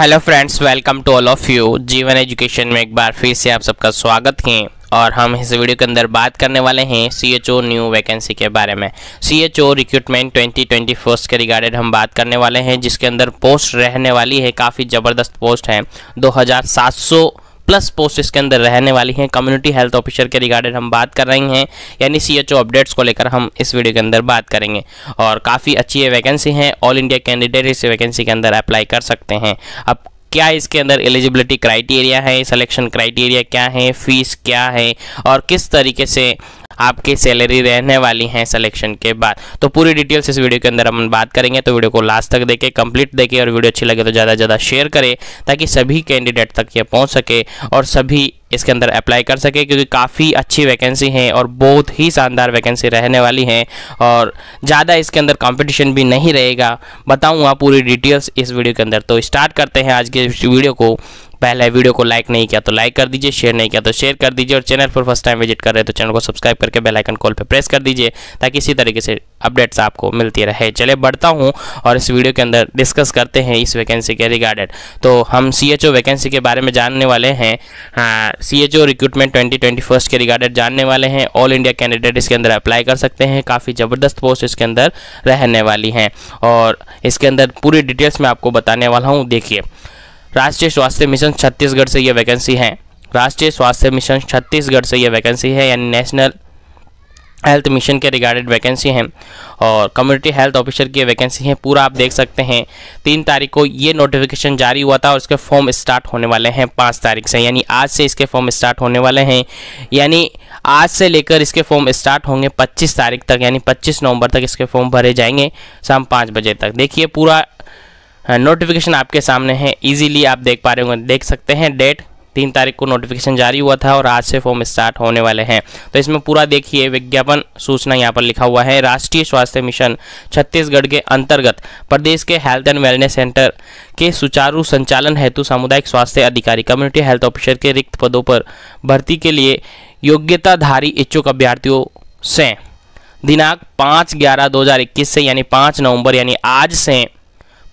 hello friends welcome to all of you Jeevan education में एक बार फिर से आप सबका स्वागत है और हम इस वीडियो के अंदर बात करने वाले हैं C H O new vacancy के बारे में C H O recruitment twenty twenty first के रिगार्डेड हम बात करने वाले हैं जिसके अंदर पोस्ट रहने वाली है काफ़ी ज़बरदस्त पोस्ट है दो हज़ार सात सौ प्लस पोस्ट इसके अंदर रहने वाली हैं कम्युनिटी हेल्थ ऑफिसर के रिगार्डेड हम बात कर रहे हैं यानी सी अपडेट्स को लेकर हम इस वीडियो के अंदर बात करेंगे और काफ़ी अच्छी वैकेंसी हैं ऑल इंडिया कैंडिडेट इस वैकेंसी के अंदर अप्लाई कर सकते हैं अब क्या इसके अंदर एलिजिबिलिटी क्राइटेरिया है सिलेक्शन क्राइटेरिया क्या है फीस क्या है और किस तरीके से आपकी सैलरी रहने वाली है सिलेक्शन के बाद तो पूरी डिटेल्स इस वीडियो के अंदर हम बात करेंगे तो वीडियो को लास्ट तक देखें कंप्लीट देखें और वीडियो अच्छी लगे तो ज़्यादा से ज़्यादा शेयर करें ताकि सभी कैंडिडेट तक ये पहुँच सके और सभी इसके अंदर अप्लाई कर सके क्योंकि काफ़ी अच्छी वैकेंसी हैं और बहुत ही शानदार वैकेंसी रहने वाली हैं और ज़्यादा इसके अंदर कंपटीशन भी नहीं रहेगा बताऊँगा पूरी डिटेल्स इस वीडियो के अंदर तो स्टार्ट करते हैं आज के वीडियो को पहले वीडियो को लाइक नहीं किया तो लाइक कर दीजिए शेयर नहीं किया तो शेयर कर दीजिए और चैनल पर फर्स्ट टाइम विजिट कर रहे हैं तो चैनल को सब्सक्राइब करके बेलाइकन कॉल पर प्रेस कर दीजिए ताकि इसी तरीके से अपडेट्स आपको मिलती रहे चले बढ़ता हूँ और इस वीडियो के अंदर डिस्कस करते हैं इस वैकेंसी के रिगार्डेड तो हम सी एच ओ वैकेंसी के बारे में जानने वाले हैं C H O recruitment twenty twenty first के रिगार्डेड जानने वाले हैं ऑल इंडिया कैंडिडेट इसके अंदर अप्लाई कर सकते हैं काफ़ी ज़बरदस्त पोस्ट इसके अंदर रहने वाली हैं और इसके अंदर पूरी डिटेल्स मैं आपको बताने वाला हूँ देखिए राष्ट्रीय स्वास्थ्य मिशन छत्तीसगढ़ से ये वैकेंसी है राष्ट्रीय स्वास्थ्य मिशन छत्तीसगढ़ से ये वैकेंसी है यानी नेशनल हेल्थ मिशन के रिगार्डेड वैकेंसी हैं और कम्युनिटी हेल्थ ऑफिसर की वैकेंसी हैं पूरा आप देख सकते हैं तीन तारीख को ये नोटिफिकेशन जारी हुआ था और इसके फॉर्म स्टार्ट होने वाले हैं पाँच तारीख से यानी आज से इसके फॉर्म स्टार्ट होने वाले हैं यानी आज से लेकर इसके फॉर्म स्टार्ट होंगे पच्चीस तारीख तक यानी पच्चीस नवंबर तक इसके फॉर्म भरे जाएंगे शाम पाँच बजे तक देखिए पूरा नोटिफिकेशन हाँ, आपके सामने है इजीली आप देख पा रहे होंगे देख सकते हैं डेट तीन तारीख को नोटिफिकेशन जारी हुआ था और आज से फॉर्म स्टार्ट होने वाले हैं तो इसमें पूरा देखिए विज्ञापन सूचना यहाँ पर लिखा हुआ है राष्ट्रीय स्वास्थ्य मिशन छत्तीसगढ़ के अंतर्गत प्रदेश के हेल्थ एंड वेलनेस सेंटर के सुचारू संचालन हेतु सामुदायिक स्वास्थ्य अधिकारी कम्युनिटी हेल्थ ऑफिसर के रिक्त पदों पर भर्ती के लिए योग्यताधारी इच्छुक अभ्यर्थियों से दिनांक पाँच ग्यारह दो से यानी पाँच नवम्बर यानी आज से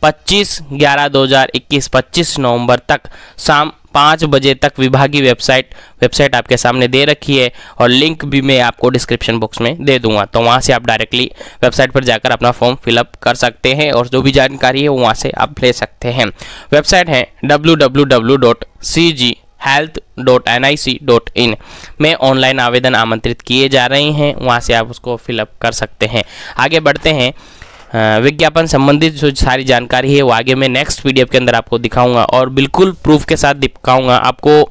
पच्चीस ग्यारह दो हज़ार इक्कीस पच्चीस नवंबर तक शाम पाँच बजे तक विभागीय वेबसाइट वेबसाइट आपके सामने दे रखी है और लिंक भी मैं आपको डिस्क्रिप्शन बॉक्स में दे दूंगा तो वहाँ से आप डायरेक्टली वेबसाइट पर जाकर अपना फॉर्म फिलअप कर सकते हैं और जो भी जानकारी है वहाँ से आप ले सकते हैं वेबसाइट है www.cghealth.nic.in में ऑनलाइन आवेदन आमंत्रित किए जा रहे हैं वहाँ से आप उसको फिलअप कर सकते हैं आगे बढ़ते हैं विज्ञापन संबंधित जो सारी जानकारी है वो आगे मैं नेक्स्ट पीडीएफ के अंदर आपको दिखाऊंगा और बिल्कुल प्रूफ के साथ दिखाऊंगा आपको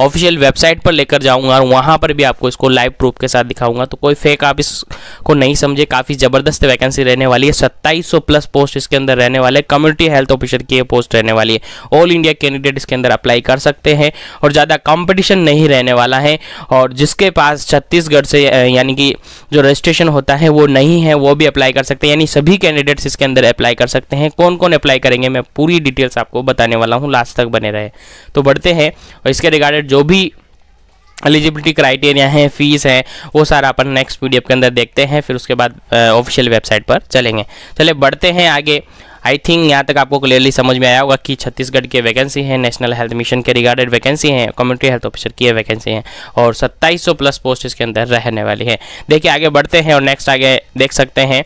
ऑफिशियल वेबसाइट पर लेकर जाऊंगा और वहां पर भी आपको इसको लाइव प्रूफ के साथ दिखाऊंगा तो कोई फेक आप इसको नहीं समझे काफ़ी ज़बरदस्त वैकेंसी रहने वाली है सत्ताईस प्लस पोस्ट इसके अंदर रहने वाले कम्युनिटी हेल्थ ऑफिसर की ये पोस्ट रहने वाली है ऑल इंडिया कैंडिडेट इसके अंदर अप्लाई कर सकते हैं और ज़्यादा कॉम्पिटिशन नहीं रहने वाला है और जिसके पास छत्तीसगढ़ से यानी कि जो रजिस्ट्रेशन होता है वो नहीं है वो भी अप्लाई कर सकते हैं यानी सभी कैंडिडेट्स इसके अंदर अप्लाई कर सकते हैं कौन कौन अप्लाई करेंगे मैं पूरी डिटेल्स आपको बताने वाला हूँ लास्ट तक बने रहे तो बढ़ते हैं और इसके रिगार्डेड जो भी एलिजिबिलिटी क्राइटेरिया है फीस है वो सारा अपन नेक्स्ट पीडीएफ के अंदर देखते हैं फिर उसके बाद ऑफिशियल वेबसाइट पर चलेंगे चले बढ़ते हैं आगे आई थिंक यहाँ तक आपको क्लियरली समझ में आया होगा कि छत्तीसगढ़ की वैकेंसी है नेशनल हेल्थ मिशन के रिगार्डेड वैकेंसी है कम्युनिटी हेल्थ ऑफिसर की वैकेंसी है और 2700 प्लस पोस्ट इसके अंदर रहने वाली है देखिए आगे बढ़ते हैं और नेक्स्ट आगे देख सकते हैं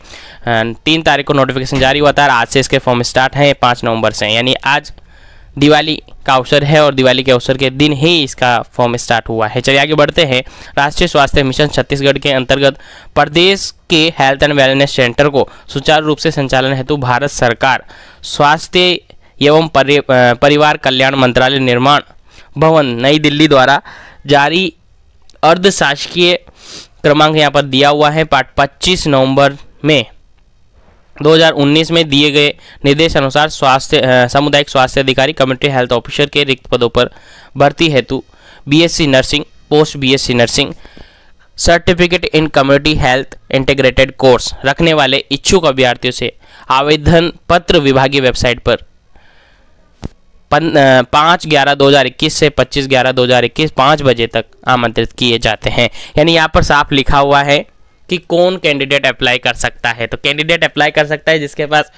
तीन तारीख को नोटिफिकेशन जारी हुआ था आज से इसके फॉर्म स्टार्ट हैं पाँच नवंबर से यानी आज दिवाली का अवसर है और दिवाली के अवसर के दिन ही इसका फॉर्म स्टार्ट हुआ है चलिए आगे बढ़ते हैं राष्ट्रीय स्वास्थ्य मिशन छत्तीसगढ़ के अंतर्गत प्रदेश के हेल्थ एंड वेलनेस सेंटर को सुचारू रूप से संचालन हेतु भारत सरकार स्वास्थ्य एवं परि, परिवार कल्याण मंत्रालय निर्माण भवन नई दिल्ली द्वारा जारी अर्धशासकीय क्रमांक यहाँ पर दिया हुआ है पच्चीस नवंबर में 2019 में दिए गए निर्देश अनुसार स्वास्थ्य सामुदायिक स्वास्थ्य अधिकारी कम्युनिटी हेल्थ ऑफिसर के रिक्त पदों पर भर्ती हेतु BSc nursing post BSc nursing certificate in community health integrated course रखने वाले इच्छुक अभ्यर्थियों से आवेदन पत्र विभागीय वेबसाइट पर पाँच ग्यारह दो हज़ार इक्कीस से पच्चीस ग्यारह दो हज़ार इक्कीस पाँच बजे तक आमंत्रित किए जाते हैं यानी यहाँ पर साफ लिखा हुआ है कि कौन कैंडिडेट अप्लाई कर सकता है तो कैंडिडेट अप्लाई कर सकता है जिसके पास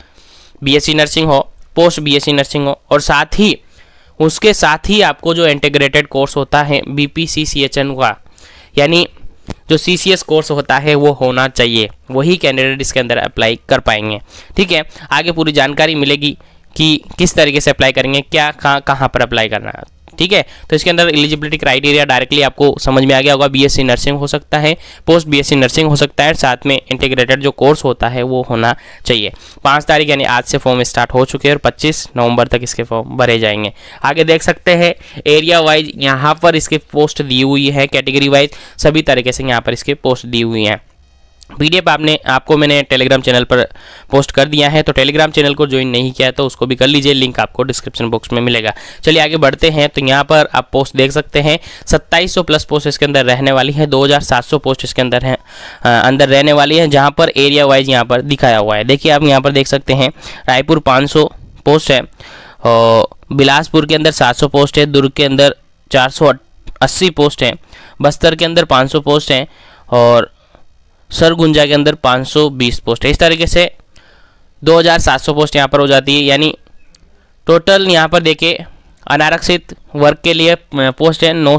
बीएससी नर्सिंग हो पोस्ट बीएससी नर्सिंग हो और साथ ही उसके साथ ही आपको जो इंटीग्रेटेड कोर्स होता है B P C C H N का यानी जो सी सी एस कोर्स होता है वो होना चाहिए वही कैंडिडेट इसके अंदर अप्लाई कर पाएंगे ठीक है आगे पूरी जानकारी मिलेगी कि किस तरीके से अप्लाई करेंगे क्या कहाँ कहाँ पर अप्लाई करना है ठीक है तो इसके अंदर एलिजिबिलिटी क्राइटेरिया डायरेक्टली आपको समझ में आ गया होगा बीएससी नर्सिंग हो सकता है पोस्ट बीएससी नर्सिंग हो सकता है साथ में इंटीग्रेटेड जो कोर्स होता है वो होना चाहिए पाँच तारीख यानी आज से फॉर्म स्टार्ट हो चुके हैं और पच्चीस नवंबर तक इसके फॉर्म भरे जाएंगे आगे देख सकते हैं एरिया वाइज यहाँ पर इसके पोस्ट दी हुई है कैटेगरी वाइज सभी तरीके से यहाँ पर इसके पोस्ट दी हुई हैं पीडीएफ आपने आपको मैंने टेलीग्राम चैनल पर पोस्ट कर दिया है तो टेलीग्राम चैनल को ज्वाइन नहीं किया है तो उसको भी कर लीजिए लिंक आपको डिस्क्रिप्शन बॉक्स में मिलेगा चलिए आगे बढ़ते हैं तो यहाँ पर आप पोस्ट देख सकते हैं 2700 प्लस पोस्ट इसके अंदर रहने वाली है 2700 पोस्ट इसके अंदर है आ, अंदर रहने वाली है जहाँ पर एरिया वाइज यहाँ पर दिखाया हुआ है देखिए आप यहाँ पर देख सकते हैं रायपुर पाँच पोस्ट है और बिलासपुर के अंदर सात पोस्ट है दुर्ग के अंदर चार पोस्ट हैं बस्तर के अंदर पाँच पोस्ट हैं और सरगुंजा के अंदर 520 पोस्ट है इस तरीके से 2700 पोस्ट यहाँ पर हो जाती है यानी टोटल यहाँ पर देखिए अनारक्षित वर्ग के लिए पोस्ट है नौ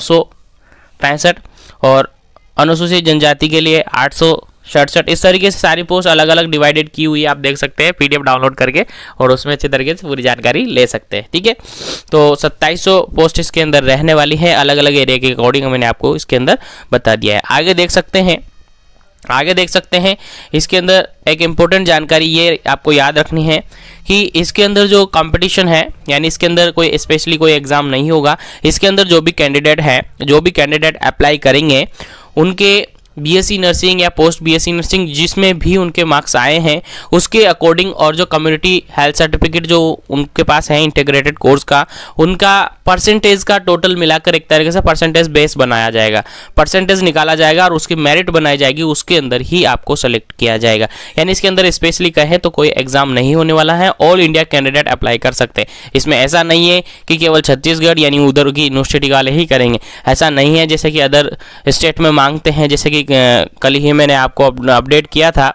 और अनुसूचित जनजाति के लिए आठ सड़सठ इस तरीके से सारी पोस्ट अलग अलग डिवाइडेड की हुई है आप देख सकते हैं पीडीएफ डाउनलोड करके और उसमें अच्छे तरीके से पूरी जानकारी ले सकते हैं ठीक है तो 2700 पोस्ट इसके अंदर रहने वाली है अलग अलग एरिया के अकॉर्डिंग मैंने आपको इसके अंदर बता दिया है आगे देख सकते हैं आगे देख सकते हैं इसके अंदर एक इम्पोर्टेंट जानकारी ये आपको याद रखनी है कि इसके अंदर जो कंपटीशन है यानी इसके अंदर कोई स्पेशली कोई एग्ज़ाम नहीं होगा इसके अंदर जो भी कैंडिडेट है जो भी कैंडिडेट अप्लाई करेंगे उनके बीएससी नर्सिंग या पोस्ट बीएससी नर्सिंग जिसमें भी उनके मार्क्स आए हैं उसके अकॉर्डिंग और जो कम्युनिटी हेल्थ सर्टिफिकेट जो उनके पास है इंटीग्रेटेड कोर्स का उनका परसेंटेज का टोटल मिलाकर एक तरीके से परसेंटेज बेस बनाया जाएगा परसेंटेज निकाला जाएगा और उसकी मेरिट बनाई जाएगी उसके अंदर ही आपको सेलेक्ट किया जाएगा यानी इसके अंदर स्पेशली कहें तो कोई एग्जाम नहीं होने वाला है ऑल इंडिया कैंडिडेट अप्लाई कर सकते हैं इसमें ऐसा नहीं है कि केवल छत्तीसगढ़ यानी उधर की यूनिवर्सिटी वाले ही करेंगे ऐसा नहीं है जैसे कि अदर स्टेट में मांगते हैं जैसे कि कल ही मैंने आपको अपडेट किया था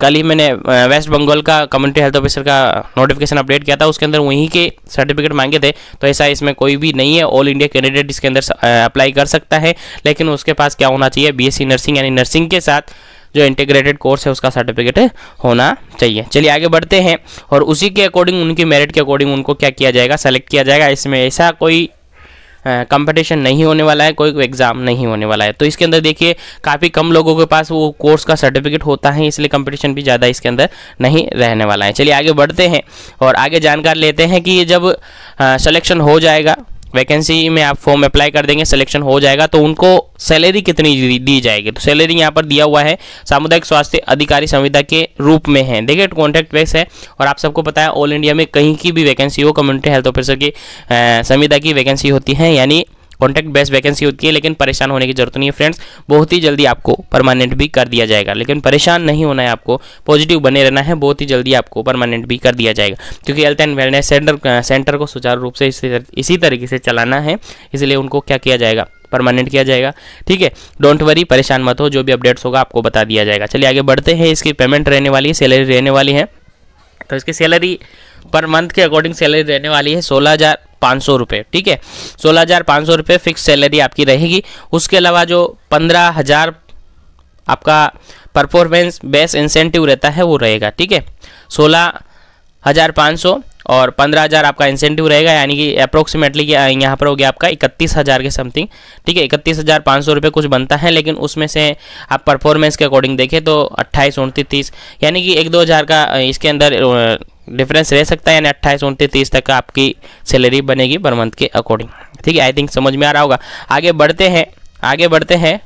कल ही मैंने वेस्ट बंगाल का कम्युनिटी हेल्थ ऑफिसर का नोटिफिकेशन अपडेट किया था उसके अंदर वहीं के सर्टिफिकेट मांगे थे तो ऐसा इसमें कोई भी नहीं है ऑल इंडिया कैंडिडेट इसके अंदर अप्लाई कर सकता है लेकिन उसके पास क्या होना चाहिए बीएससी नर्सिंग यानी नर्सिंग के साथ जो इंटीग्रेटेड कोर्स है उसका सर्टिफिकेट होना चाहिए चलिए आगे बढ़ते हैं और उसी के अकॉर्डिंग उनकी मेरिट के अकॉर्डिंग उनको क्या किया जाएगा सेलेक्ट किया जाएगा इसमें ऐसा कोई कंपटीशन नहीं होने वाला है कोई एग्ज़ाम नहीं होने वाला है तो इसके अंदर देखिए काफ़ी कम लोगों के पास वो कोर्स का सर्टिफिकेट होता है इसलिए कंपटीशन भी ज़्यादा इसके अंदर नहीं रहने वाला है चलिए आगे बढ़ते हैं और आगे जानकारी लेते हैं कि जब सलेक्शन हो जाएगा वैकेंसी में आप फॉर्म अप्लाई कर देंगे सिलेक्शन हो जाएगा तो उनको सैलरी कितनी दी जाएगी तो सैलरी यहाँ पर दिया हुआ है सामुदायिक स्वास्थ्य अधिकारी संविदा के रूप में है देखिए कॉन्ट्रैक्ट बेस है और आप सबको पता है ऑल इंडिया में कहीं की भी वैकेंसी हो कम्युनिटी हेल्थ ऑफिसर की संविदा की वैकेंसी होती है यानी कॉन्ट्रैक्ट बेस्ड वैकेंसी होती है लेकिन परेशान होने की जरूरत नहीं है फ्रेंड्स बहुत ही जल्दी आपको परमानेंट भी कर दिया जाएगा लेकिन परेशान नहीं होना है आपको पॉजिटिव बने रहना है बहुत ही जल्दी आपको परमानेंट भी कर दिया जाएगा क्योंकि health and wellness centre centre को सुचारू रूप से इसी, इसी तरीके से चलाना है इसलिए उनको क्या किया जाएगा परमानेंट किया जाएगा ठीक है डोंट वरी परेशान मत हो जो भी अपडेट्स होगा आपको बता दिया जाएगा चलिए आगे बढ़ते हैं इसकी पेमेंट रहने वाली है सैलरी रहने वाली है तो इसकी सैलरी पर मंथ के अकॉर्डिंग सैलरी रहने वाली है सोलह हज़ार पाँच सौ रुपये ठीक है सोलह हज़ार पाँच सौ रुपये फिक्स सैलरी आपकी रहेगी उसके अलावा जो पंद्रह हज़ार आपका परफॉर्मेंस बेस इंसेंटिव रहता है वो रहेगा ठीक है सोलह हज़ार पाँच सौ और पंद्रह हज़ार आपका इंसेंटिव रहेगा यानी कि अप्रोक्सीमेटली यहाँ पर हो गया आपका इकतीस हज़ार के समथिंग ठीक है इकतीस हज़ार पाँच सौ रुपये कुछ बनता है लेकिन उसमें से आप परफॉर्मेंस के अकॉर्डिंग देखें तो अट्ठाईस उनतीस यानी कि एक दो हज़ार का इसके अंदर डिफरेंस रह सकता है यानी अट्ठाईस उनतीस तीस तक आपकी सैलरी बनेगी पर मंथ के अकॉर्डिंग ठीक है आई थिंक समझ में आ रहा होगा आगे बढ़ते हैं आगे बढ़ते हैं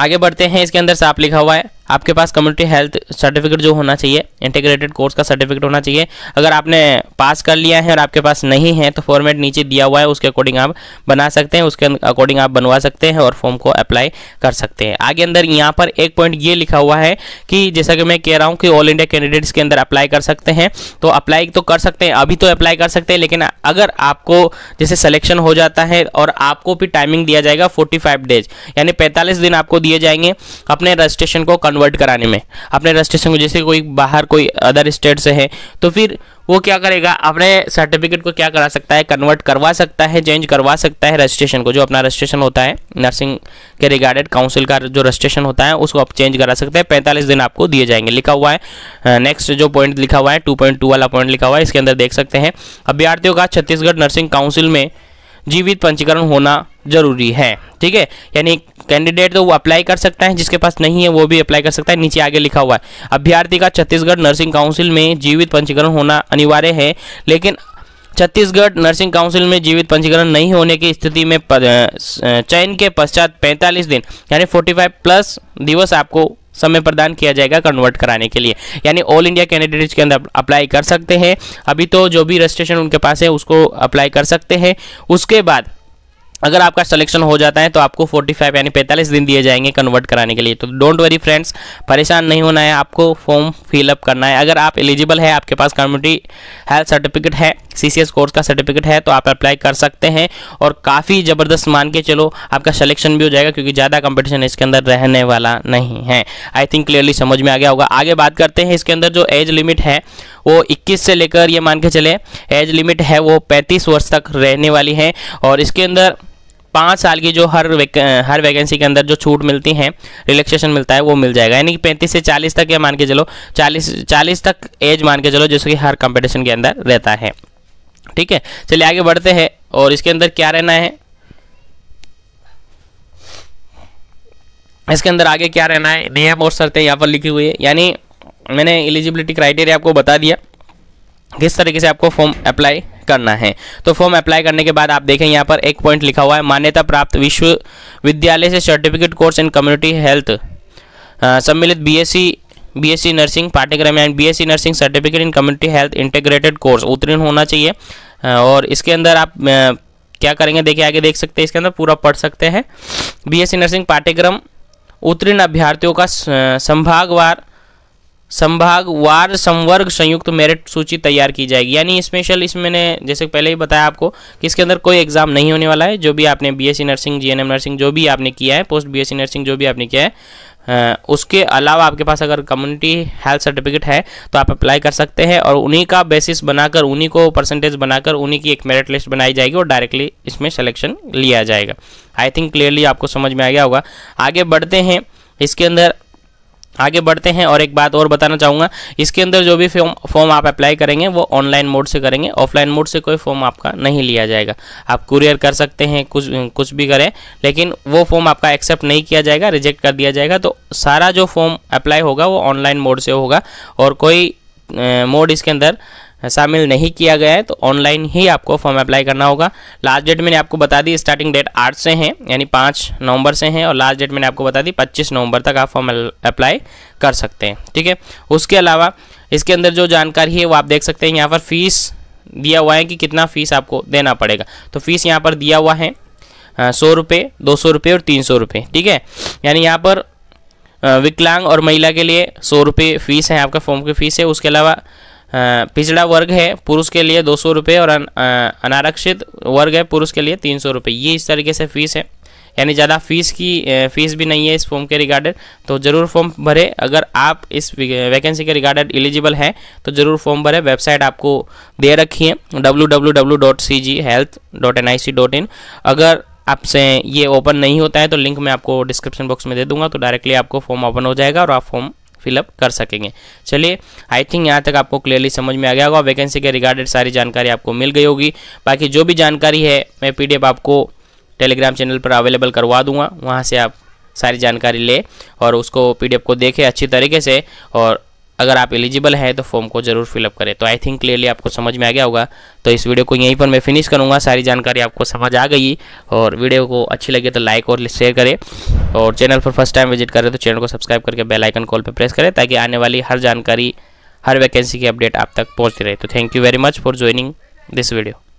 आगे बढ़ते हैं इसके अंदर साफ लिखा हुआ है आपके पास कम्युनिटी हेल्थ सर्टिफिकेट जो होना चाहिए इंटीग्रेटेड कोर्स का सर्टिफिकेट होना चाहिए अगर आपने पास कर लिया है और आपके पास नहीं है तो फॉर्मेट नीचे दिया हुआ है उसके अकॉर्डिंग आप बना सकते हैं उसके अकॉर्डिंग आप बनवा सकते हैं और फॉर्म को अप्लाई कर सकते हैं आगे अंदर यहाँ पर एक पॉइंट ये लिखा हुआ है कि जैसा कि मैं कह रहा हूँ कि ऑल इंडिया कैंडिडेट्स के अंदर अप्लाई कर सकते हैं तो अप्लाई तो कर सकते हैं अभी तो अप्लाई कर सकते हैं लेकिन अगर आपको जैसे सलेक्शन हो जाता है और आपको भी टाइमिंग दिया जाएगा फोर्टी डेज यानी पैंतालीस दिन आपको दिए जाएंगे अपने रजिस्ट्रेशन को कन्वर्ट कन्वर्ट कराने में अपने रजिस्ट्रेशन को जैसे कोई बाहर कोई अदर स्टेट से है तो फिर वो क्या करेगा अपने सर्टिफिकेट को क्या करा सकता है कन्वर्ट करवा सकता है चेंज करवा सकता है रजिस्ट्रेशन को जो अपना रजिस्ट्रेशन होता है नर्सिंग के रिगार्डेड काउंसिल का जो रजिस्ट्रेशन होता है उसको आप चेंज करा सकते हैं पैंतालीस दिन आपको दिए जाएंगे लिखा हुआ है नेक्स्ट जो पॉइंट लिखा हुआ है टू वाला पॉइंट लिखा हुआ है इसके अंदर देख सकते हैं अभ्यार्थियों का छत्तीसगढ़ नर्सिंग काउंसिल में जीवित पंजीकरण होना जरूरी है ठीक है यानी कैंडिडेट तो वो अप्लाई कर सकता है जिसके पास नहीं है वो भी अप्लाई कर सकता है नीचे आगे लिखा हुआ है अभ्यर्थी का छत्तीसगढ़ नर्सिंग काउंसिल में जीवित पंजीकरण होना अनिवार्य है लेकिन छत्तीसगढ़ नर्सिंग काउंसिल में जीवित पंजीकरण नहीं होने की स्थिति में चयन के पश्चात 45 दिन यानी 45 प्लस दिवस आपको समय प्रदान किया जाएगा कन्वर्ट कराने के लिए यानी ऑल इंडिया कैंडिडेट्स के अंदर अप्लाई कर सकते हैं अभी तो जो भी रजिस्ट्रेशन उनके पास है उसको अप्लाई कर सकते हैं उसके बाद अगर आपका सिलेक्शन हो जाता है तो आपको 45 यानी 45 दिन दिए जाएंगे कन्वर्ट कराने के लिए तो डोंट वरी फ्रेंड्स परेशान नहीं होना है आपको फॉर्म फिलअप करना है अगर आप एलिजिबल है आपके पास कम्युनिटी हेल्थ सर्टिफिकेट है सीसीएस कोर्स का सर्टिफिकेट है तो आप अप्लाई कर सकते हैं और काफ़ी ज़बरदस्त मान के चलो आपका सलेक्शन भी हो जाएगा क्योंकि ज़्यादा कॉम्पिटिशन इसके अंदर रहने वाला नहीं है आई थिंक क्लियरली समझ में आ गया होगा आगे बात करते हैं इसके अंदर जो एज लिमिट है वो 21 से लेकर ये मान के चले एज लिमिट है वो 35 वर्ष तक रहने वाली है और इसके अंदर पाँच साल की जो हर वेक, हर वैकेंसी के अंदर जो छूट मिलती है रिलैक्सेशन मिलता है वो मिल जाएगा यानी कि पैंतीस से चालीस तक या मान के चलो चालीस चालीस तक एज मान के चलो जिसको कि हर कंपटीशन के अंदर रहता है ठीक है चलिए आगे बढ़ते हैं और इसके अंदर क्या रहना है इसके अंदर आगे क्या रहना है नियम और शर्तें यहाँ पर लिखी हुई है यानी मैंने एलिजिबिलिटी क्राइटेरिया आपको बता दिया किस तरीके से आपको फॉर्म अप्लाई करना है तो फॉर्म अप्लाई करने के बाद आप देखें यहाँ पर एक पॉइंट लिखा हुआ है मान्यता प्राप्त विश्वविद्यालय से certificate course in community health सम्मिलित बीएससी बीएससी नर्सिंग पाठ्यक्रम and BSc nursing certificate in community health integrated course उत्तीर्ण होना चाहिए और इसके अंदर आप क्या करेंगे देखिए आगे देख सकते हैं इसके अंदर पूरा पढ़ सकते हैं बी नर्सिंग पाठ्यक्रम उत्तीर्ण अभ्यर्थियों का संभागवार संभाग वार संवर्ग संयुक्त मेरिट सूची तैयार की जाएगी यानी स्पेशल इसमें मैंने जैसे पहले ही बताया आपको कि इसके अंदर कोई एग्जाम नहीं होने वाला है जो भी आपने बीएससी नर्सिंग जीएनएम नर्सिंग जो भी आपने किया है पोस्ट बीएससी नर्सिंग जो भी आपने किया है उसके अलावा आपके पास अगर कम्युनिटी हेल्थ सर्टिफिकेट है तो आप अप्लाई कर सकते हैं और उन्हीं का बेसिस बनाकर उन्हीं को परसेंटेज बनाकर उन्हीं की एक मेरिट लिस्ट बनाई जाएगी और डायरेक्टली इसमें सेलेक्शन लिया जाएगा आई थिंक क्लियरली आपको समझ में आ गया होगा आगे बढ़ते हैं इसके अंदर आगे बढ़ते हैं और एक बात और बताना चाहूँगा इसके अंदर जो भी फॉर्म फॉर्म आप अप्लाई करेंगे वो ऑनलाइन मोड से करेंगे ऑफलाइन मोड से कोई फॉर्म आपका नहीं लिया जाएगा आप कुरियर कर सकते हैं कुछ कुछ भी करें लेकिन वो फॉर्म आपका एक्सेप्ट नहीं किया जाएगा रिजेक्ट कर दिया जाएगा तो सारा जो फॉर्म अप्लाई होगा वो ऑनलाइन मोड से होगा और कोई मोड इसके अंदर शामिल नहीं किया गया है तो ऑनलाइन ही आपको फॉर्म अप्लाई करना होगा लास्ट डेट मैंने आपको बता दी स्टार्टिंग डेट आठ से है यानी पाँच नवंबर से हैं और लास्ट डेट मैंने आपको बता दी पच्चीस नवंबर तक आप फॉर्म अप्लाई कर सकते हैं ठीक है उसके अलावा इसके अंदर जो जानकारी है वो आप देख सकते हैं यहाँ पर फीस दिया हुआ है कि कितना फीस आपको देना पड़ेगा तो फीस यहाँ पर दिया हुआ है सौ रुपये दो सौ रुपये और तीन सौ रुपये ठीक है यानी यहाँ पर विकलांग और महिला के लिए सौ रुपये फीस है आपका फॉर्म की फ़ीस है उसके अलावा पिछड़ा वर्ग है पुरुष के लिए दो सौ रुपये और अन, अनारक्षित वर्ग है पुरुष के लिए तीन सौ रुपये ये इस तरीके से फीस है यानी ज़्यादा फीस की फीस भी नहीं है इस फॉर्म के रिगार्डेड तो ज़रूर फॉर्म भरे अगर आप इस वैकेंसी के रिगार्डेड एलिजिबल हैं तो ज़रूर फॉर्म भरे वेबसाइट आपको दे रखी है डब्ल्यू अगर आपसे ये ओपन नहीं होता है तो लिंक मैं आपको डिस्क्रिप्शन बॉक्स में दे दूंगा तो डायरेक्टली आपको फॉर्म ओपन हो जाएगा और आप फॉर्म फिलअप कर सकेंगे चलिए आई थिंक यहाँ तक आपको क्लियरली समझ में आ गया होगा वैकेंसी के रिगार्डेड सारी जानकारी आपको मिल गई होगी बाकी जो भी जानकारी है मैं पी आपको टेलीग्राम चैनल पर अवेलेबल करवा दूंगा वहाँ से आप सारी जानकारी ले और उसको पीडीएफ को देखें अच्छी तरीके से और अगर आप एलिजिबल हैं तो फॉर्म को जरूर फिलअप करें तो आई थिंक क्लियरली आपको समझ में आ गया होगा तो इस वीडियो को यहीं पर मैं फिनिश करूँगा सारी जानकारी आपको समझ आ गई और वीडियो को अच्छी लगी तो लाइक और शेयर करें और चैनल पर फर्स्ट टाइम विजिट करें तो चैनल को सब्सक्राइब करके बेलाइकन कॉल पर प्रेस करें ताकि आने वाली हर जानकारी हर वैकेंसी की अपडेट आप तक पहुँचती रहे तो thank you very much for joining this video